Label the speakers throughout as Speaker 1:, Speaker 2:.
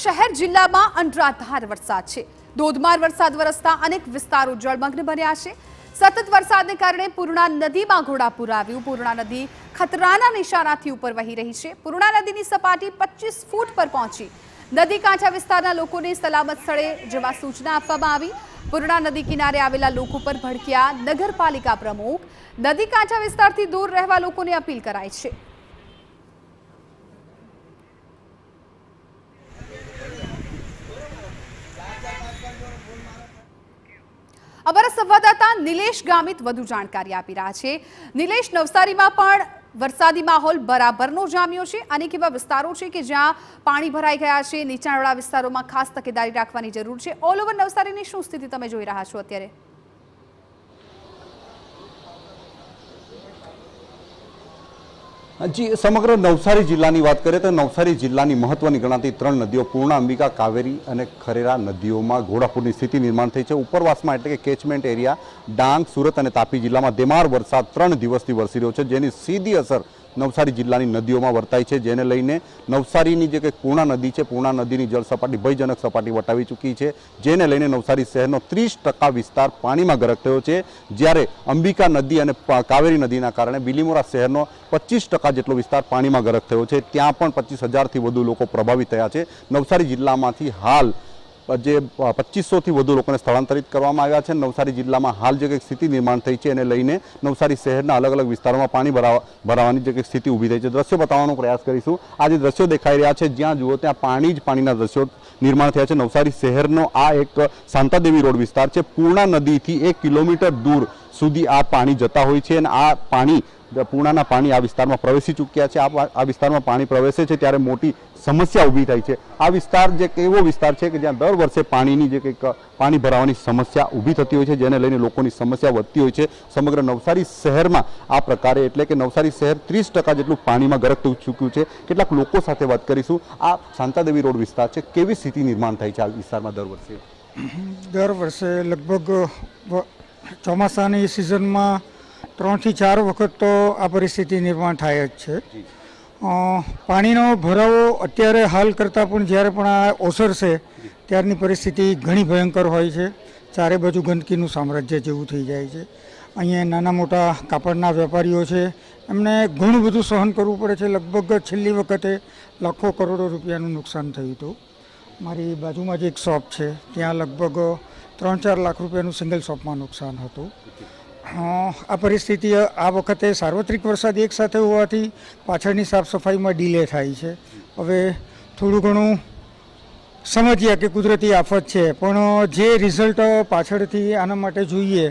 Speaker 1: શહેર જિલ્લામાં અનરાધાર વરસાદ છે ધોધમાર વરસાદ વરસતા અનેક વિસ્તારો જળમગ્ન બન્યા છે સતત વરસાદને કારણે પૂર્ણા નદીમાં ઘોડાપુર આવ્યું પૂર્ણા નદી ખતરાના નિશાનાથી ઉપર વહી રહી છે પૂર્ણા નદીની સપાટી પચીસ ફૂટ પર પહોંચી નદી કાંઠા વિસ્તારના લોકોને સલામત સ્થળે જવા સૂચના આપવામાં આવી પૂર્ણા નદી કિનારે આવેલા લોકો પર ભડક્યા નગરપાલિકા પ્રમુખ નદી કાંઠા વિસ્તારથી દૂર રહેવા લોકોને અપીલ કરાય છે અમારા સંવાદદાતા નિલેશ ગામિત વધુ જાણકારી આપી રહ્યા છે નિલેશ નવસારીમાં પણ વરસાદી માહોલ બરાબરનો જામ્યો છે અનેક એવા વિસ્તારો છે કે જ્યાં પાણી ભરાઈ ગયા છે નીચાણવાળા વિસ્તારોમાં ખાસ તકેદારી રાખવાની જરૂર છે ઓલ ઓવર નવસારીની શું સ્થિતિ તમે જોઈ રહ્યા છો અત્યારે
Speaker 2: જી સમગ્ર નવસારી જિલ્લાની વાત કરીએ તો નવસારી જિલ્લાની મહત્વની ગણાતી ત્રણ નદીઓ પૂર્ણ અંબિકા કાવેરી અને ખરેરા નદીઓમાં ઘોડાપુરની સ્થિતિ નિર્માણ થઈ છે ઉપરવાસમાં એટલે કે કેચમેન્ટ એરિયા ડાંગ સુરત અને તાપી જિલ્લામાં ધેમાર વરસાદ ત્રણ દિવસથી વરસી રહ્યો છે જેની સીધી અસર નવસારી જિલ્લાની નદીઓમાં વર્તાય છે જેને લઈને નવસારીની જે કંઈ પૂર્ણા નદી છે પૂર્ણા નદીની જળ સપાટી ભયજનક સપાટી વટાવી ચૂકી છે જેને લઈને નવસારી શહેરનો ત્રીસ ટકા વિસ્તાર પાણીમાં ગરકટ્યો છે જ્યારે અંબિકા નદી અને કાવેરી નદીના કારણે બિલીમોરા શહેરનો પચીસ ટકા જેટલો વિસ્તાર પાણીમાં ગરક થયો છે ત્યાં પણ પચીસ હજારથી વધુ લોકો પ્રભાવિત થયા છે નવસારી જિલ્લામાંથી હાલ જે પચીસોથી વધુ લોકોને સ્થળાંતરિત કરવામાં આવ્યા છે નવસારી જિલ્લામાં હાલ જે કંઈક સ્થિતિ નિર્માણ થઈ છે એને લઈને નવસારી શહેરના અલગ અલગ વિસ્તારોમાં પાણી ભરાવા ભરાવાની જે કંઈક સ્થિતિ ઊભી થઈ છે દ્રશ્યો બતાવવાનો પ્રયાસ કરીશું આ જે દ્રશ્યો દેખાઈ રહ્યા છે જ્યાં જુઓ ત્યાં પાણી જ પાણીના દ્રશ્યો નિર્માણ થયા છે નવસારી શહેરનો આ એક શાંતાદેવી રોડ વિસ્તાર છે પૂર્ણા નદીથી એક કિલોમીટર દૂર સુધી આ પાણી જતા હોય છે અને આ પાણી પૂર્ણાના પાણી આ વિસ્તારમાં પ્રવેશી ચૂક્યા છે આ વિસ્તારમાં પાણી પ્રવેશે છે ત્યારે મોટી સમસ્યા ઊભી થાય છે આ વિસ્તાર જે એવો વિસ્તાર છે કે જ્યાં દર વર્ષે પાણીની જે કંઈક પાણી ભરાવાની સમસ્યા ઊભી થતી હોય છે જેને લઈને લોકોની સમસ્યા વધતી હોય છે સમગ્ર નવસારી શહેરમાં આ પ્રકારે એટલે કે નવસારી શહેર ત્રીસ જેટલું પાણીમાં ગરકતું ચૂક્યું છે કેટલાક લોકો સાથે વાત કરીશું આ શાંતાદેવી રોડ વિસ્તાર છે કેવી સ્થિતિ નિર્માણ થાય છે આ વિસ્તારમાં દર વર્ષે
Speaker 3: દર વર્ષે લગભગ ચોમાસાની સિઝનમાં ત્રણથી ચાર વખત તો આ પરિસ્થિતિ નિર્માણ થાય જ છે પાણીનો ભરાવો અત્યારે હાલ કરતાં પણ જ્યારે પણ આ ઓસરશે ત્યારની પરિસ્થિતિ ઘણી ભયંકર હોય છે ચારે બાજુ ગંદકીનું સામ્રાજ્ય જેવું થઈ જાય છે અહીંયા નાના મોટા કાપડના વેપારીઓ છે એમને ઘણું બધું સહન કરવું પડે છે લગભગ છેલ્લી વખતે લાખો કરોડો રૂપિયાનું નુકસાન થયું હતું મારી બાજુમાં જે એક શોપ છે ત્યાં લગભગ ત્રણ ચાર લાખ રૂપિયાનું સિંગલ શોપમાં નુકસાન હતું આ પરિસ્થિતિ આ વખતે સાર્વત્રિક વરસાદ એકસાથે હોવાથી પાછળની સાફ સફાઈમાં ડીલે થાય છે હવે થોડું ઘણું સમજ્યા કે કુદરતી આફત છે પણ જે રિઝલ્ટ પાછળથી આના માટે જોઈએ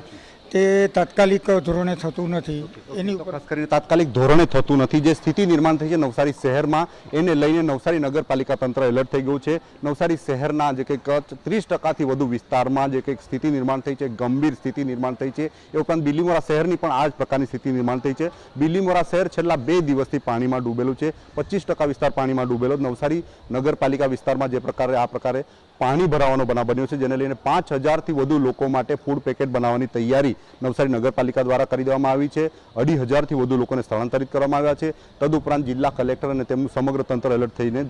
Speaker 3: તે તાત્કાલિક ધોરણે થતું નથી
Speaker 2: એની ખાસ કરીને તાત્કાલિક ધોરણે થતું નથી જે સ્થિતિ નિર્માણ થઈ છે નવસારી શહેરમાં એને લઈને નવસારી નગરપાલિકા તંત્ર એલર્ટ થઈ ગયું છે નવસારી શહેરના જે કંઈક ત્રીસ ટકાથી વધુ વિસ્તારમાં જે કંઈક સ્થિતિ નિર્માણ થઈ છે ગંભીર સ્થિતિ નિર્માણ થઈ છે એ ઉપરાંત બિલીમોરા શહેરની પણ આ જ પ્રકારની સ્થિતિ નિર્માણ થઈ છે બિલીમોરા શહેર છેલ્લા બે દિવસથી પાણીમાં ડૂબેલું છે પચીસ ટકા વિસ્તાર પાણીમાં ડૂબેલો નવસારી નગરપાલિકા વિસ્તારમાં જે પ્રકારે આ પ્રકારે પાણી ભરાવાનો બનાવ બન્યો છે જેને લઈને પાંચ હજારથી વધુ લોકો માટે ફૂડ પેકેટ બનાવવાની તૈયારી નવસારી નગરપાલિકા દ્વારા કરી દેવામાં આવી છે અઢી હજારથી વધુ લોકોને સ્થળાંતરિત કરવામાં આવ્યા છે તદુપરાંત જિલ્લા કલેક્ટર અને તેમનું સમગ્ર તંત્ર એલર્ટ થઈને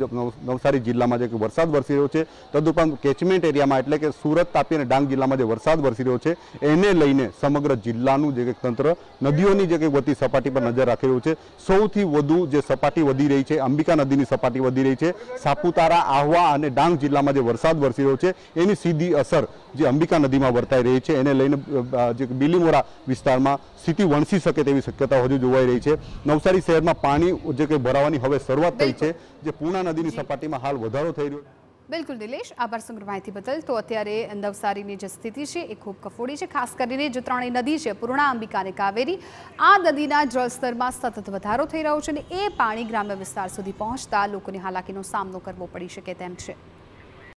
Speaker 2: નવસારી જિલ્લામાં જે વરસાદ વરસી રહ્યો છે તદુપરાંત કેચમેન્ટ એરિયામાં એટલે કે સુરત તાપી અને ડાંગ જિલ્લામાં જે વરસાદ વરસી રહ્યો છે એને લઈને સમગ્ર જિલ્લાનું જે કંઈક તંત્ર નદીઓની જે કંઈક વધી સપાટી પર નજર રાખી રહ્યું છે સૌથી વધુ જે સપાટી વધી રહી છે અંબિકા નદીની સપાટી વધી રહી છે સાપુતારા આહવા અને ડાંગ જિલ્લામાં જે વરસાદ વરસાદ વરસી રહ્યો છે એની સીધી અસર જે અંબિકા નદીમાં વર્તાઈ રહી છે એને લઈને જે બિલીમોરા વિસ્તારમાં સ્થિતિ વણસી શકે તેવી શક્યતા હજુ જોવાઈ રહી છે નવસારી શહેરમાં પાણી જે કંઈ ભરાવાની હવે શરૂઆત થઈ છે જે પૂર્ણા નદીની સપાટીમાં હાલ વધારો થઈ રહ્યો
Speaker 1: બિલકુલ દિલેશ આભાર સંગ્રહ માહિતી બદલ તો અત્યારે નવસારીની જે સ્થિતિ છે એ ખૂબ કફોડી છે ખાસ કરીને જે ત્રણેય નદી છે પૂર્ણા અંબિકા અને કાવેરી આ નદીના જળસ્તરમાં સતત વધારો થઈ રહ્યો છે અને એ પાણી ગ્રામ્ય વિસ્તાર સુધી પહોંચતા લોકોને હાલાકીનો સામનો કરવો પડી શકે તેમ છે